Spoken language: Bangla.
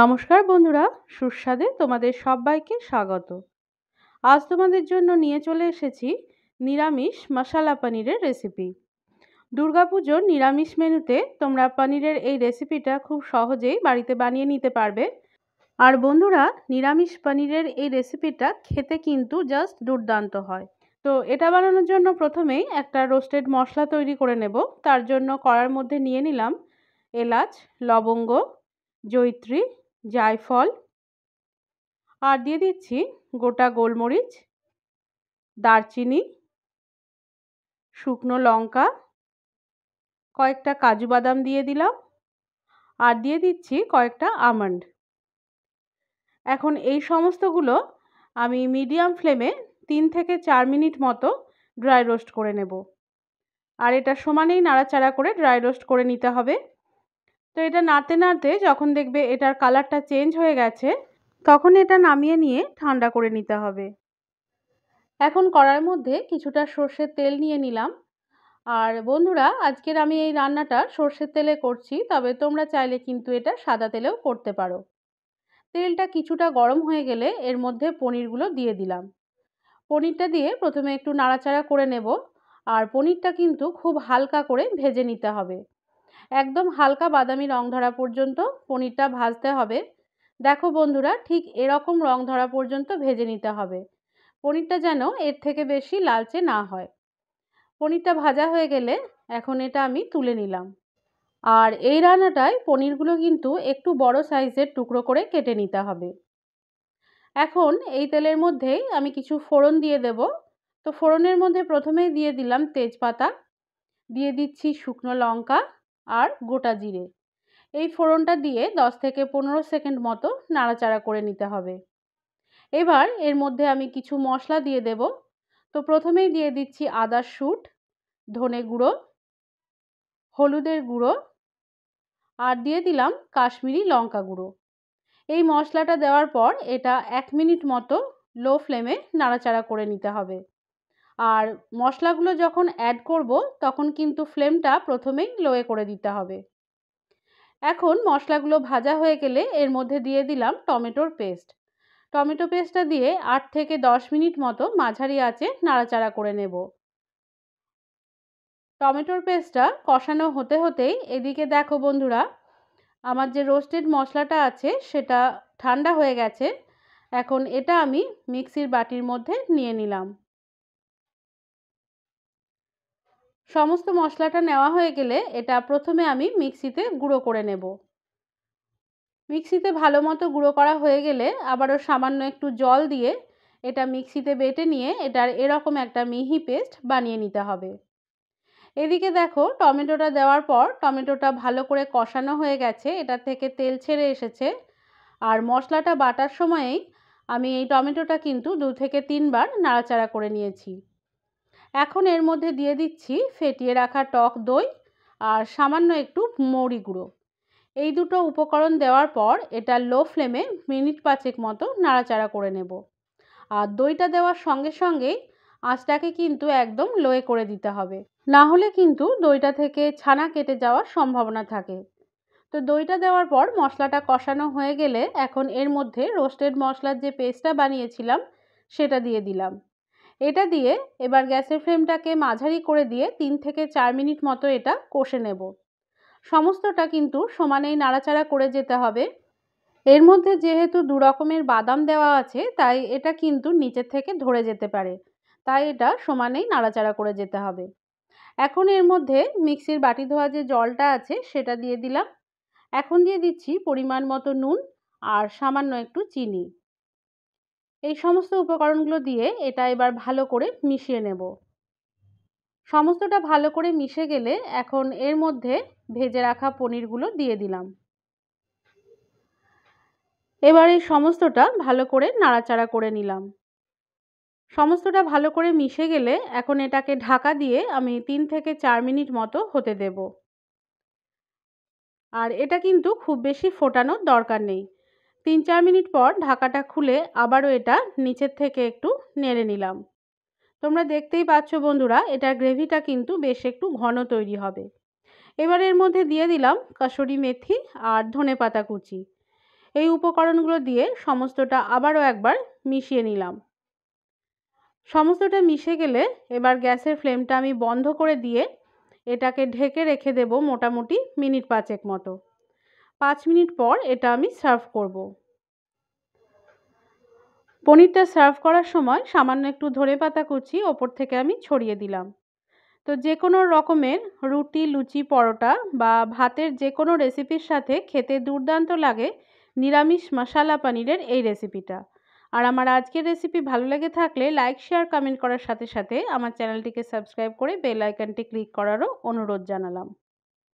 নমস্কার বন্ধুরা সুস্বাদে তোমাদের সবাইকে স্বাগত আজ তোমাদের জন্য নিয়ে চলে এসেছি নিরামিষ মশালা পনিরের রেসিপি দুর্গাপুজোর নিরামিষ মেনুতে তোমরা পনিরের এই রেসিপিটা খুব সহজেই বাড়িতে বানিয়ে নিতে পারবে আর বন্ধুরা নিরামিষ পনিরের এই রেসিপিটা খেতে কিন্তু জাস্ট দুর্দান্ত হয় তো এটা বানানোর জন্য প্রথমেই একটা রোস্টেড মশলা তৈরি করে নেব তার জন্য কড়ার মধ্যে নিয়ে নিলাম এলাচ লবঙ্গ জৈত্রী জায়ফল আর দিয়ে দিচ্ছি গোটা গোলমরিচ দারচিনি শুকনো লঙ্কা কয়েকটা কাজু বাদাম দিয়ে দিলাম আর দিয়ে দিচ্ছি কয়েকটা আমন্ড এখন এই সমস্তগুলো আমি মিডিয়াম ফ্লেমে তিন থেকে চার মিনিট মতো ড্রাই রোস্ট করে নেব আর এটা সমানেই নাড়াচাড়া করে ড্রাই রোস্ট করে নিতে হবে তো এটা নাড়তে নাড়তে যখন দেখবে এটার কালারটা চেঞ্জ হয়ে গেছে তখন এটা নামিয়ে নিয়ে ঠান্ডা করে নিতে হবে এখন কড়ার মধ্যে কিছুটা সর্ষের তেল নিয়ে নিলাম আর বন্ধুরা আজকের আমি এই রান্নাটা সর্ষের তেলে করছি তবে তোমরা চাইলে কিন্তু এটা সাদা তেলেও করতে পারো তেলটা কিছুটা গরম হয়ে গেলে এর মধ্যে পনিরগুলো দিয়ে দিলাম পনিরটা দিয়ে প্রথমে একটু নাড়াচাড়া করে নেব আর পনিরটা কিন্তু খুব হালকা করে ভেজে নিতে হবে একদম হালকা বাদামি রং ধরা পর্যন্ত পনিরটা ভাজতে হবে দেখো বন্ধুরা ঠিক এরকম রং ধরা পর্যন্ত ভেজে নিতে হবে পনিরটা যেন এর থেকে বেশি লালচে না হয় পনিরটা ভাজা হয়ে গেলে এখন এটা আমি তুলে নিলাম আর এই রান্নাটায় পনিরগুলো কিন্তু একটু বড় সাইজের টুকরো করে কেটে নিতে হবে এখন এই তেলের মধ্যেই আমি কিছু ফোড়ন দিয়ে দেব তো ফোড়নের মধ্যে প্রথমেই দিয়ে দিলাম তেজপাতা দিয়ে দিচ্ছি শুকনো লঙ্কা আর গোটা জিরে এই ফোড়নটা দিয়ে 10 থেকে পনেরো সেকেন্ড মতো নাড়াচাড়া করে নিতে হবে এবার এর মধ্যে আমি কিছু মশলা দিয়ে দেব তো প্রথমেই দিয়ে দিচ্ছি আদার শুট ধনে গুঁড়ো হলুদের গুঁড়ো আর দিয়ে দিলাম কাশ্মীরি লঙ্কা গুঁড়ো এই মশলাটা দেওয়ার পর এটা এক মিনিট মতো লো ফ্লেমে নাড়াচাড়া করে নিতে হবে আর মশলাগুলো যখন অ্যাড করব তখন কিন্তু ফ্লেমটা প্রথমেই লোয়ে করে দিতে হবে এখন মশলাগুলো ভাজা হয়ে গেলে এর মধ্যে দিয়ে দিলাম টমেটোর পেস্ট টমেটো পেস্টটা দিয়ে আট থেকে দশ মিনিট মতো মাঝারি আছে নাড়াচাড়া করে নেব টমেটোর পেস্টটা কষানো হতে হতেই এদিকে দেখো বন্ধুরা আমার যে রোস্টেড মশলাটা আছে সেটা ঠান্ডা হয়ে গেছে এখন এটা আমি মিক্সির বাটির মধ্যে নিয়ে নিলাম সমস্ত মশলাটা নেওয়া হয়ে গেলে এটা প্রথমে আমি মিক্সিতে গুঁড়ো করে নেব মিক্সিতে ভালো মতো গুঁড়ো করা হয়ে গেলে আবারও সামান্য একটু জল দিয়ে এটা মিক্সিতে বেটে নিয়ে এটার এরকম একটা মিহি পেস্ট বানিয়ে নিতে হবে এদিকে দেখো টমেটোটা দেওয়ার পর টমেটোটা ভালো করে কষানো হয়ে গেছে এটা থেকে তেল ছেড়ে এসেছে আর মশলাটা বাটার সময়েই আমি এই টমেটোটা কিন্তু দু থেকে তিনবার নাড়াচাড়া করে নিয়েছি এখন এর মধ্যে দিয়ে দিচ্ছি ফেটিয়ে রাখা টক দই আর সামান্য একটু মৌরি গুঁড়ো এই দুটো উপকরণ দেওয়ার পর এটা লো ফ্লেমে মিনিট পাঁচেক মতো নাড়াচাড়া করে নেব আর দইটা দেওয়ার সঙ্গে সঙ্গেই আঁচটাকে কিন্তু একদম লোয়ে করে দিতে হবে না হলে কিন্তু দইটা থেকে ছানা কেটে যাওয়ার সম্ভাবনা থাকে তো দইটা দেওয়ার পর মশলাটা কষানো হয়ে গেলে এখন এর মধ্যে রোস্টেড মশলার যে পেস্টটা বানিয়েছিলাম সেটা দিয়ে দিলাম এটা দিয়ে এবার গ্যাসের ফ্লেমটাকে মাঝারি করে দিয়ে তিন থেকে চার মিনিট মতো এটা কষে নেব সমস্তটা কিন্তু সমানেই নাড়াচাড়া করে যেতে হবে এর মধ্যে যেহেতু দু রকমের বাদাম দেওয়া আছে তাই এটা কিন্তু নিচের থেকে ধরে যেতে পারে তাই এটা সমানেই নাড়াচাড়া করে যেতে হবে এখন এর মধ্যে মিক্সির বাটি ধোয়া যে জলটা আছে সেটা দিয়ে দিলাম এখন দিয়ে দিচ্ছি পরিমাণ মতো নুন আর সামান্য একটু চিনি এই সমস্ত উপকরণগুলো দিয়ে এটা এবার ভালো করে মিশিয়ে নেব সমস্তটা ভালো করে মিশে গেলে এখন এর মধ্যে ভেজে রাখা পনিরগুলো দিয়ে দিলাম এবার এই সমস্তটা ভালো করে নাড়াচাড়া করে নিলাম সমস্তটা ভালো করে মিশে গেলে এখন এটাকে ঢাকা দিয়ে আমি তিন থেকে চার মিনিট মতো হতে দেব আর এটা কিন্তু খুব বেশি ফোটানোর দরকার নেই তিন চার মিনিট পর ঢাকাটা খুলে আবারও এটা নিচের থেকে একটু নেড়ে নিলাম তোমরা দেখতেই পাচ্ছ বন্ধুরা এটার গ্রেভিটা কিন্তু বেশ একটু ঘন তৈরি হবে এবার এর মধ্যে দিয়ে দিলাম কাসরি মেথি আর ধনে পাতা কুচি এই উপকরণগুলো দিয়ে সমস্তটা আবারও একবার মিশিয়ে নিলাম সমস্তটা মিশে গেলে এবার গ্যাসের ফ্লেমটা আমি বন্ধ করে দিয়ে এটাকে ঢেকে রেখে দেব মোটামুটি মিনিট পাঁচেক মতো পাঁচ মিনিট পর এটা আমি সার্ভ করব পনিরটা সার্ভ করার সময় সামান্য একটু ধরে পাতা কুচি ওপর থেকে আমি ছড়িয়ে দিলাম তো যে কোনো রকমের রুটি লুচি পরোটা বা ভাতের যে কোনো রেসিপির সাথে খেতে দুর্দান্ত লাগে নিরামিষ মশালা পানিরের এই রেসিপিটা আর আমার আজকের রেসিপি ভালো লেগে থাকলে লাইক শেয়ার কমেন্ট করার সাথে সাথে আমার চ্যানেলটিকে সাবস্ক্রাইব করে বেল আইকনটি ক্লিক করারও অনুরোধ জানালাম